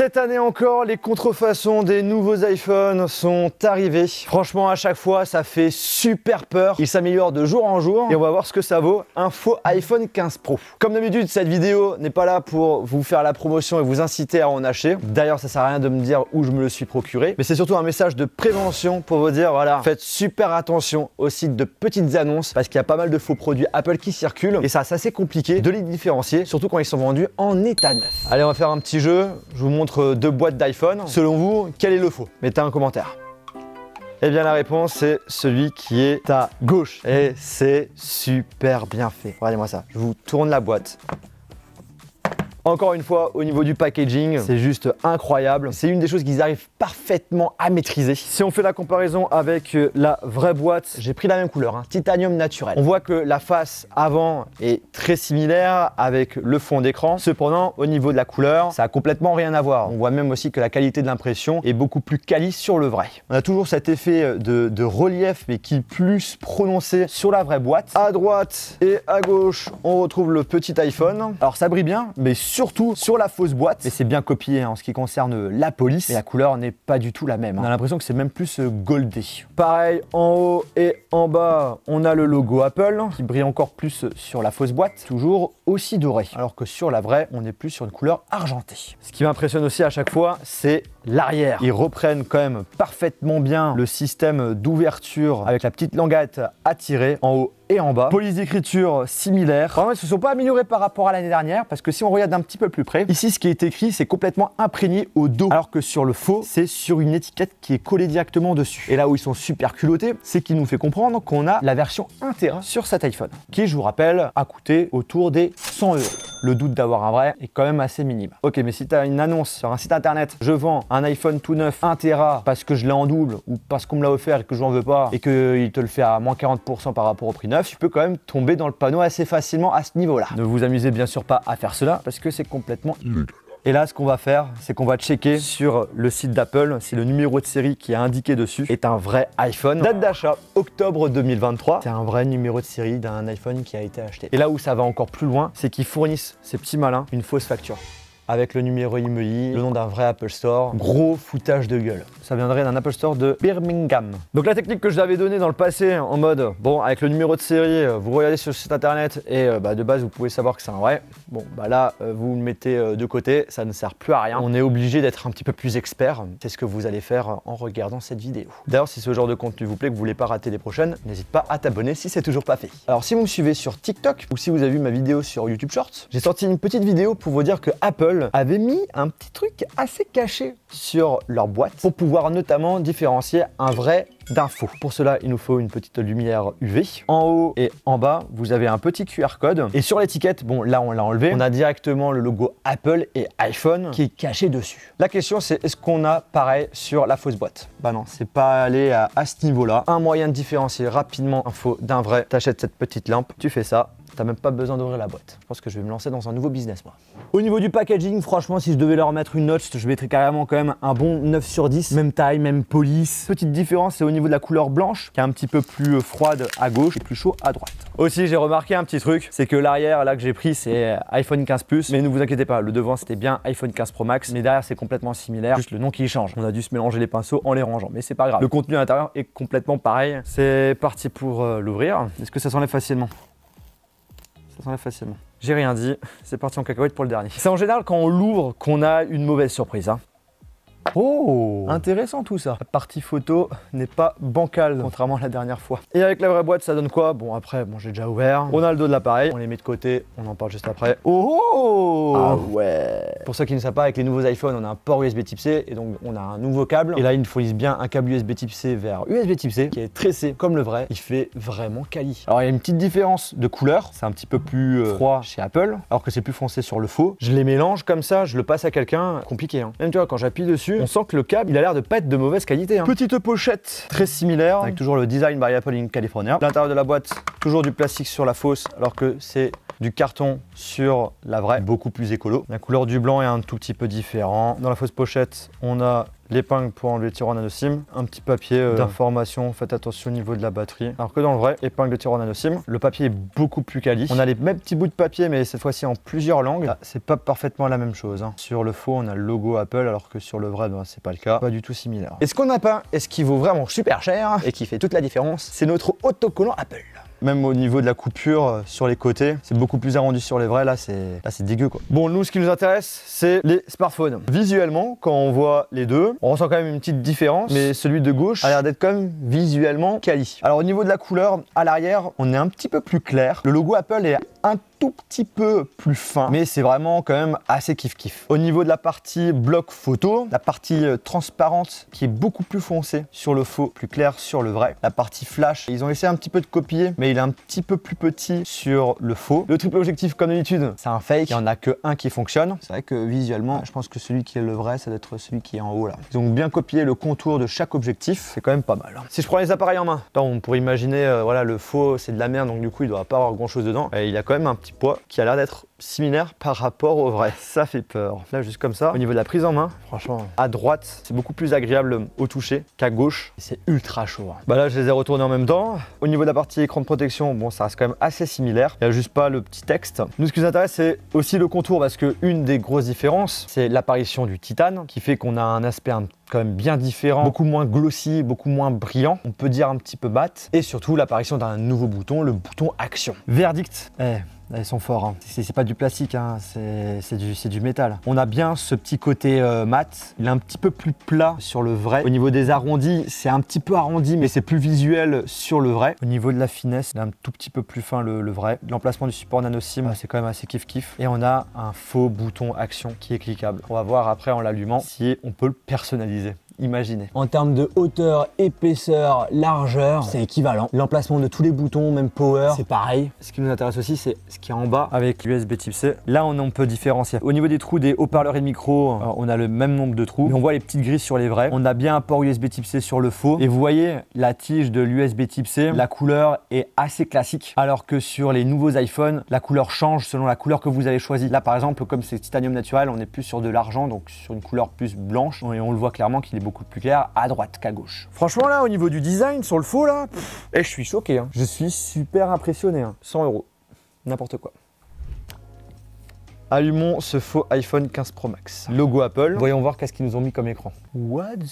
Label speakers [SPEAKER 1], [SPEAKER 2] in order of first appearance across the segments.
[SPEAKER 1] Cette année encore, les contrefaçons des nouveaux iPhones sont arrivées. Franchement, à chaque fois, ça fait super peur. Ils s'améliorent de jour en jour et on va voir ce que ça vaut un faux iPhone 15 Pro. Comme d'habitude, cette vidéo n'est pas là pour vous faire la promotion et vous inciter à en acheter. D'ailleurs, ça sert à rien de me dire où je me le suis procuré, mais c'est surtout un message de prévention pour vous dire voilà, faites super attention aux sites de petites annonces parce qu'il y a pas mal de faux produits Apple qui circulent et ça, c'est assez compliqué de les différencier, surtout quand ils sont vendus en état neuf. Allez, on va faire un petit jeu. Je vous montre deux boîtes d'iPhone. Selon vous, quel est le faux Mettez un commentaire. Et eh bien la réponse c'est celui qui est à gauche. Et c'est super bien fait. Regardez-moi ça. Je vous tourne la boîte. Encore une fois, au niveau du packaging, c'est juste incroyable. C'est une des choses qu'ils arrivent parfaitement à maîtriser. Si on fait la comparaison avec euh, la vraie boîte, j'ai pris la même couleur, hein. titanium naturel. On voit que la face avant est très similaire avec le fond d'écran. Cependant, au niveau de la couleur, ça a complètement rien à voir. On voit même aussi que la qualité de l'impression est beaucoup plus calice sur le vrai. On a toujours cet effet euh, de, relief, mais qui est plus prononcé sur la vraie boîte. À droite et à gauche, on retrouve le petit iPhone. Alors ça brille bien, mais surtout sur la fausse boîte. Et c'est bien copié hein, en ce qui concerne la police. et la couleur n'est pas du tout la même. Hein. On a l'impression que c'est même plus euh, goldé. Pareil, en haut et en bas, on a le logo Apple qui brille encore plus sur la fausse boîte, toujours aussi doré. Alors que sur la vraie, on est plus sur une couleur argentée. Ce qui m'impressionne aussi à chaque fois, c'est l'arrière. Ils reprennent quand même parfaitement bien le système d'ouverture avec la petite languette à tirer en haut et en bas. Police d'écriture similaire. Vraiment, ils se sont pas améliorés par rapport à l'année dernière parce que si on regarde un petit peu plus près, ici, ce qui est écrit, c'est complètement imprégné au dos. Alors que sur le faux, c'est sur une étiquette qui est collée directement dessus. Et là où ils sont super culottés, c'est qu'ils nous fait comprendre qu'on a la version 1 sur cet iPhone, qui, je vous rappelle, a coûté autour des le doute d'avoir un vrai est quand même assez minime. Ok, mais si tu as une annonce sur un site internet, je vends un iPhone tout neuf, 1 Tera, parce que je l'ai en double ou parce qu'on me l'a offert et que je n'en veux pas et qu'il te le fait à moins 40% par rapport au prix neuf, tu peux quand même tomber dans le panneau assez facilement à ce niveau-là. Ne vous amusez bien sûr pas à faire cela parce que c'est complètement inutile. Et là, ce qu'on va faire, c'est qu'on va checker sur le site d'Apple si le numéro de série qui est indiqué dessus est un vrai iPhone. Date d'achat, octobre 2023. C'est un vrai numéro de série d'un iPhone qui a été acheté. Et là où ça va encore plus loin, c'est qu'ils fournissent, ces petits malins, une fausse facture avec le numéro IMEI, le nom d'un vrai Apple Store. Gros foutage de gueule. Ça viendrait d'un Apple Store de Birmingham. Donc la technique que je l'avais donnée dans le passé, en mode, bon, avec le numéro de série, euh, vous regardez sur le site internet et euh, bah, de base, vous pouvez savoir que c'est un vrai. Bon, bah là, euh, vous le mettez de côté, ça ne sert plus à rien. On est obligé d'être un petit peu plus expert. C'est ce que vous allez faire en regardant cette vidéo. D'ailleurs, si ce genre de contenu vous plaît, que vous voulez pas rater les prochaines, n'hésite pas à t'abonner si c'est toujours pas fait. Alors si vous me suivez sur TikTok ou si vous avez vu ma vidéo sur YouTube Shorts, j'ai sorti une petite vidéo pour vous dire que Apple avaient mis un petit truc assez caché sur leur boîte pour pouvoir notamment différencier un vrai d'un faux. Pour cela, il nous faut une petite lumière UV. En haut et en bas, vous avez un petit QR code. Et sur l'étiquette, bon, là, on l'a enlevé. On a directement le logo Apple et iPhone qui est caché dessus. La question, c'est est-ce qu'on a pareil sur la fausse boîte Bah non, c'est pas aller à, à ce niveau-là. Un moyen de différencier rapidement un faux d'un vrai, t'achètes cette petite lampe, tu fais ça, t'as même pas besoin d'ouvrir la boîte. Je pense que je vais me lancer dans un nouveau business, moi. Au niveau du packaging, franchement, si je devais leur mettre une note, je mettrais carrément quand même un bon 9 sur 10. Même taille, même police. Petite différence, c'est au niveau de la couleur blanche, qui est un petit peu plus euh, froide à gauche et plus chaud à droite. Aussi, j'ai remarqué un petit truc, c'est que l'arrière, là, que j'ai pris, c'est euh, iPhone 15 Plus. Mais ne vous inquiétez pas, le devant, c'était bien iPhone 15 Pro Max. Mais derrière, c'est complètement similaire, juste le nom qui change. On a dû se mélanger les pinceaux en les rangeant, mais c'est pas grave. Le contenu à l'intérieur est complètement pareil. C'est parti pour euh, l'ouvrir. Est-ce que ça s'enlève facilement ça facilement. J'ai rien dit, c'est parti en cacahuète pour le dernier. C'est en général quand on l'ouvre qu'on a une mauvaise surprise. Hein. Oh Intéressant tout ça. La partie photo n'est pas bancale, contrairement à la dernière fois. Et avec la vraie boîte, ça donne quoi Bon, après, bon, j'ai déjà ouvert. Mmh. On a le dos de l'appareil, on les met de côté, on en parle juste après. Oh, oh, oh Ah ouais Pour ceux qui ne savent pas, avec les nouveaux iPhones, on a un port USB type C, et donc on a un nouveau câble. Et là, il nous fournissent bien un câble USB type C vers USB type C, qui est tressé comme le vrai. Il fait vraiment quali. Alors, il y a une petite différence de couleur. C'est un petit peu plus euh, froid chez Apple, alors que c'est plus foncé sur le faux. Je les mélange comme ça, je le passe à quelqu'un. Compliqué, hein. Même tu vois, quand j'appuie dessus, on sent que le câble, il a l'air de pas être de mauvaise qualité. Hein. Petite pochette très similaire, avec toujours le design by Apple in California. L'intérieur de la boîte, toujours du plastique sur la fausse, alors que c'est du carton sur la vraie, beaucoup plus écolo. La couleur du blanc est un tout petit peu différent. Dans la fausse pochette, on a l'épingle pour enlever le nano nanosim, un petit papier euh, d'information, faites attention au niveau de la batterie. Alors que dans le vrai, épingle de nano nanosim, le papier est beaucoup plus quali. On a les mêmes petits bouts de papier, mais cette fois-ci en plusieurs langues. Ah, c'est pas parfaitement la même chose. Hein. Sur le faux, on a le logo Apple, alors que sur le vrai, ben, c'est pas le cas. Pas du tout similaire. Et ce qu'on n'a pas, et ce qui vaut vraiment super cher, et qui fait toute la différence, c'est notre autocollant Apple. Même au niveau de la coupure euh, sur les côtés, c'est beaucoup plus arrondi sur les vrais. Là, c'est dégueu quoi. Bon, nous, ce qui nous intéresse, c'est les smartphones. Visuellement, quand on voit les deux, on ressent quand même une petite différence, mais celui de gauche a l'air d'être quand même visuellement quali. Alors, au niveau de la couleur, à l'arrière, on est un petit peu plus clair. Le logo Apple est un tout petit peu plus fin, mais c'est vraiment quand même assez kiff-kiff. Au niveau de la partie bloc photo, la partie euh, transparente qui est beaucoup plus foncée sur le faux, plus clair sur le vrai. La partie flash, ils ont essayé un petit peu de copier, mais il est un petit peu plus petit sur le faux. Le triple objectif, comme d'habitude, c'est un fake, il n'y en a que un qui fonctionne. C'est vrai que visuellement, je pense que celui qui est le vrai, ça doit être celui qui est en haut là. Ils ont bien copié le contour de chaque objectif, c'est quand même pas mal. Hein. Si je prends les appareils en main, on pourrait imaginer, euh, voilà, le faux, c'est de la merde, donc du coup, il doit pas avoir grand chose dedans. Et il a même un petit poids qui a l'air d'être similaire par rapport au vrai. Ça fait peur. Là, juste comme ça, au niveau de la prise en main, franchement, à droite, c'est beaucoup plus agréable au toucher qu'à gauche. C'est ultra chaud. Hein. Bah là, je les ai retournés en même temps. Au niveau de la partie écran de protection, bon, ça reste quand même assez similaire. Il n'y a juste pas le petit texte. Nous, ce qui nous intéresse, c'est aussi le contour parce que une des grosses différences, c'est l'apparition du titane qui fait qu'on a un aspect un petit quand même bien différent, beaucoup moins glossy, beaucoup moins brillant, on peut dire un petit peu bat. et surtout l'apparition d'un nouveau bouton, le bouton action. Verdict. Eh. Ils sont forts. Hein. C'est pas du plastique, hein. c'est du, métal. On a bien ce petit côté euh, mat. Il est un petit peu plus plat sur le vrai. Au niveau des arrondis, c'est un petit peu arrondi, mais c'est plus visuel sur le vrai. Au niveau de la finesse, il est un tout petit peu plus fin le, vrai. L'emplacement du support nano c'est quand même assez kiff kiff. Et on a un faux bouton action qui est cliquable. On va voir après en l'allumant si on peut le personnaliser imaginer. En termes de hauteur, épaisseur, largeur, c'est équivalent. L'emplacement de tous les boutons, même power, c'est pareil. Ce qui nous intéresse aussi, c'est ce qui est en bas avec l'USB type C. Là, on en peut différencier. Au niveau des trous des haut-parleurs et de micro, euh, on a le même nombre de trous. on voit les petites grises sur les vrais. On a bien un port USB type C sur le faux. Et vous voyez la tige de l'USB type C, la couleur est assez classique. Alors que sur les nouveaux iPhone, la couleur change selon la couleur que vous avez choisie. Là, par exemple, comme c'est titanium naturel, on est plus sur de l'argent, donc sur une couleur plus blanche. Et on le voit clairement qu'il est beaucoup beaucoup plus clair à droite qu'à gauche. Franchement, là, au niveau du design, sur le faux, là, et eh, je suis choqué. Hein. Je suis super impressionné. 100 hein. euros. N'importe quoi. Allumons ce faux iPhone 15 Pro Max. Logo Apple. Voyons voir qu'est-ce qu'ils nous ont mis comme écran. What the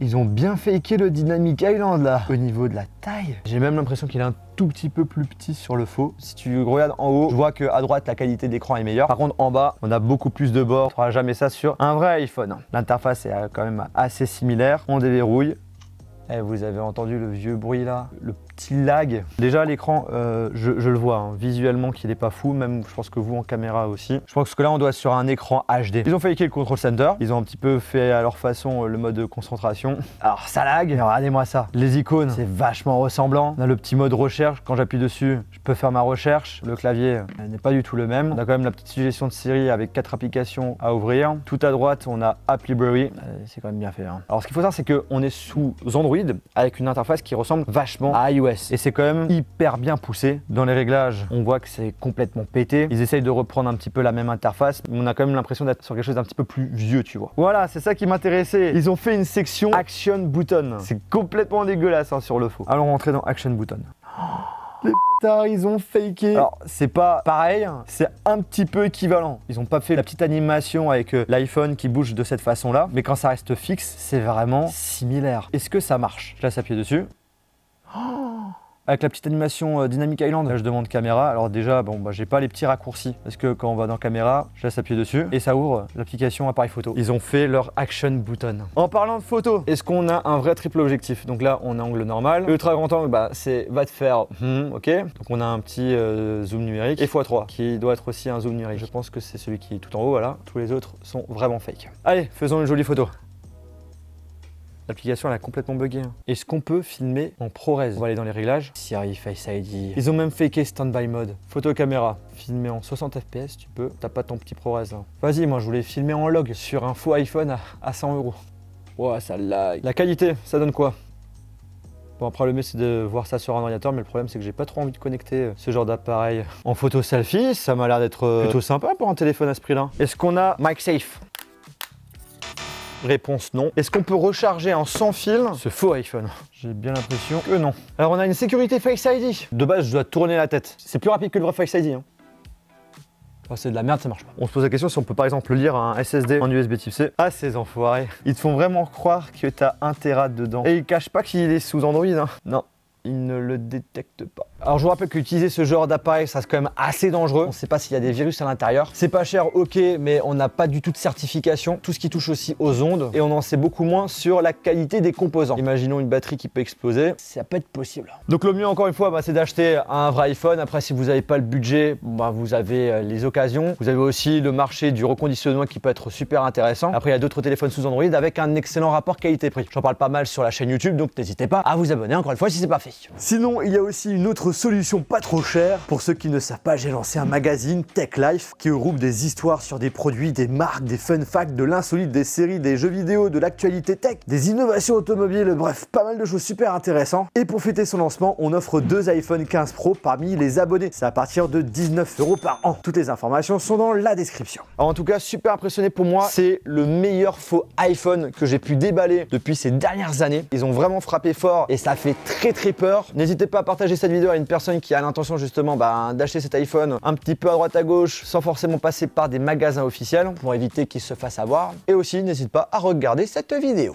[SPEAKER 1] ils ont bien faké le Dynamic Island là, au niveau de la taille. J'ai même l'impression qu'il est un tout petit peu plus petit sur le faux. Si tu regardes en haut, je vois qu'à droite, la qualité d'écran est meilleure. Par contre, en bas, on a beaucoup plus de bords. On fera jamais ça sur un vrai iPhone. L'interface est quand même assez similaire. On déverrouille. Eh, vous avez entendu le vieux bruit là, le petit lag. Déjà l'écran, euh, je, le vois hein, visuellement qu'il n'est pas fou, même je pense que vous en caméra aussi. Je pense que là on doit sur un écran HD. Ils ont fait le control center, ils ont un petit peu fait à leur façon euh, le mode de concentration. Alors ça lag, regardez-moi ça. Les icônes, c'est vachement ressemblant. On a le petit mode recherche, quand j'appuie dessus, je peux faire ma recherche. Le clavier euh, n'est pas du tout le même. On a quand même la petite suggestion de série avec quatre applications à ouvrir. Tout à droite, on a App Library, c'est quand même bien fait. Hein. Alors ce qu'il faut savoir, c'est qu'on est sous Android avec une interface qui ressemble vachement à iOS. Et c'est quand même hyper bien poussé. Dans les réglages, on voit que c'est complètement pété. Ils essayent de reprendre un petit peu la même interface, mais on a quand même l'impression d'être sur quelque chose d'un petit peu plus vieux, tu vois. Voilà, c'est ça qui m'intéressait. Ils ont fait une section Action Button. C'est complètement dégueulasse hein, sur le faux. Allons rentrer dans Action Button. Oh ils ont faké. Alors, c'est pas pareil, hein. c'est un petit peu équivalent. Ils ont pas fait la petite animation avec euh, l'iPhone qui bouge de cette façon-là, mais quand ça reste fixe, c'est vraiment similaire. Est-ce que ça marche Je laisse appuyer dessus. Oh avec la petite animation euh, Dynamic Island, je demande caméra. Alors déjà, bon, bah, j'ai pas les petits raccourcis parce que quand on va dans caméra, je laisse appuyer dessus et ça ouvre l'application appareil photo. Ils ont fait leur action button. En parlant de photo, est-ce qu'on a un vrai triple objectif Donc là, on a angle normal. Ultra grand angle, bah, c'est va te faire, hmm, ok. Donc on a un petit euh, zoom numérique et x3 qui doit être aussi un zoom numérique. Je pense que c'est celui qui est tout en haut, voilà. Tous les autres sont vraiment fake. Allez, faisons une jolie photo. L'application elle a complètement bugué. Est-ce hein. qu'on peut filmer en ProRes On va aller dans les réglages. Siri Face ID. Ils ont même fake standby mode. Photo caméra. Filmer en 60 fps, tu peux. T'as pas ton petit ProRes là. Vas-y, moi je voulais filmer en log sur un faux iPhone à, 100 euros. Ouah, ça lag. La qualité, ça donne quoi Bon après le mieux c'est de voir ça sur un ordinateur mais le problème c'est que j'ai pas trop envie de connecter euh, ce genre d'appareil en photo selfie, ça m'a l'air d'être euh, plutôt sympa pour un téléphone à ce prix là. Est-ce qu'on a Safe Réponse non. Est-ce qu'on peut recharger en sans fil ce faux iPhone J'ai bien l'impression que non. Alors on a une sécurité Face ID. De base, je dois tourner la tête. C'est plus rapide que le vrai Face ID. Hein. Oh, c'est de la merde, ça marche pas. On se pose la question si on peut par exemple lire un SSD en USB type C. Ah, ces enfoirés. Ils te font vraiment croire que t'as un Tera dedans. Et ils cachent pas qu'il est sous Android. Hein. Non, ils ne le détectent pas. Alors je vous rappelle qu'utiliser ce genre d'appareil, ça c'est quand même assez dangereux. On ne sait pas s'il y a des virus à l'intérieur. C'est pas cher, ok, mais on n'a pas du tout de certification. Tout ce qui touche aussi aux ondes et on en sait beaucoup moins sur la qualité des composants. Imaginons une batterie qui peut exploser, ça peut être possible. Donc le mieux encore une fois, bah, c'est d'acheter un vrai iPhone. Après, si vous n'avez pas le budget, bah, vous avez euh, les occasions. Vous avez aussi le marché du reconditionnement qui peut être super intéressant. Après, il y a d'autres téléphones sous Android avec un excellent rapport qualité-prix. J'en parle pas mal sur la chaîne YouTube, donc n'hésitez pas à vous abonner encore une fois si c'est pas fait. Sinon, il y a aussi une autre solution pas trop chère. Pour ceux qui ne savent pas, j'ai lancé un magazine Tech Life qui regroupe des histoires sur des produits, des marques, des fun facts, de l'insolite, des séries, des jeux vidéo, de l'actualité tech, des innovations automobiles, bref, pas mal de choses super intéressantes. Et pour fêter son lancement, on offre deux iPhone 15 Pro parmi les abonnés. C'est à partir de 19 euros par an. Toutes les informations sont dans la description. en tout cas, super impressionné pour moi, c'est le meilleur faux iPhone que j'ai pu déballer depuis ces dernières années. Ils ont vraiment frappé fort et ça fait très très peur. N'hésitez pas à partager cette vidéo à une personne qui a l'intention justement bah, d'acheter cet iPhone un petit peu à droite à gauche sans forcément passer par des magasins officiels pour éviter qu'il se fasse avoir. Et aussi n'hésite pas à regarder cette vidéo.